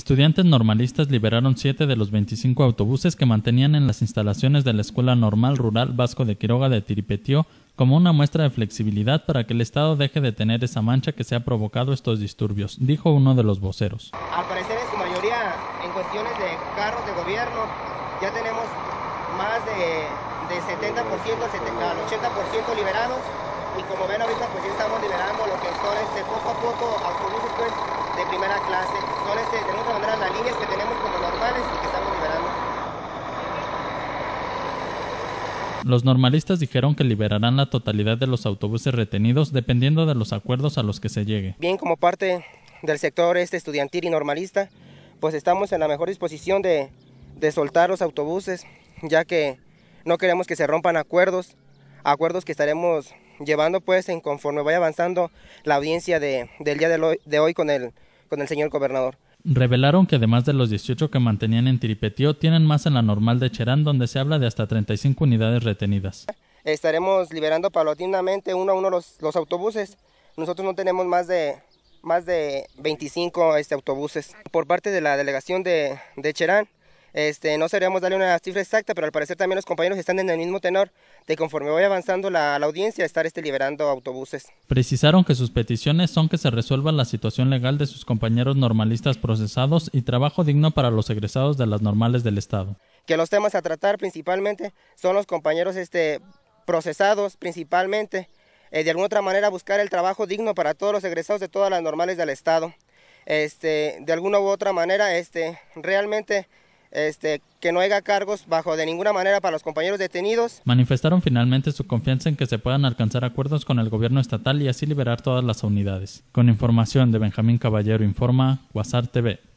Estudiantes normalistas liberaron siete de los 25 autobuses que mantenían en las instalaciones de la Escuela Normal Rural Vasco de Quiroga de Tiripetío como una muestra de flexibilidad para que el Estado deje de tener esa mancha que se ha provocado estos disturbios, dijo uno de los voceros. Al parecer, en su mayoría, en cuestiones de carros de gobierno, ya tenemos más de, de 70%, al 80% liberados y como ven ahorita, pues ya estamos liberando lo que son este Los normalistas dijeron que liberarán la totalidad de los autobuses retenidos dependiendo de los acuerdos a los que se llegue. Bien, como parte del sector este estudiantil y normalista, pues estamos en la mejor disposición de, soltar los autobuses, ya que no queremos que se rompan acuerdos, acuerdos que estaremos llevando pues en conforme vaya avanzando la audiencia de, del día de, de hoy con el, con el señor gobernador revelaron que además de los 18 que mantenían en Tiripetío, tienen más en la normal de Cherán, donde se habla de hasta 35 unidades retenidas. Estaremos liberando paulatinamente uno a uno los, los autobuses. Nosotros no tenemos más de, más de 25 este, autobuses. Por parte de la delegación de Cherán, este, no sabríamos darle una cifra exacta, pero al parecer también los compañeros están en el mismo tenor de conforme voy avanzando la, la, audiencia, estar este, liberando autobuses. Precisaron que sus peticiones son que se resuelva la situación legal de sus compañeros normalistas procesados y trabajo digno para los egresados de las normales del Estado. Que los temas a tratar principalmente son los compañeros este, procesados principalmente, eh, de alguna otra manera buscar el trabajo digno para todos los egresados de todas las normales del Estado. Este, de alguna u otra manera, este, realmente este, que no haya cargos bajo de ninguna manera para los compañeros detenidos. Manifestaron finalmente su confianza en que se puedan alcanzar acuerdos con el gobierno estatal y así liberar todas las unidades. Con información de Benjamín Caballero Informa, Guasar TV.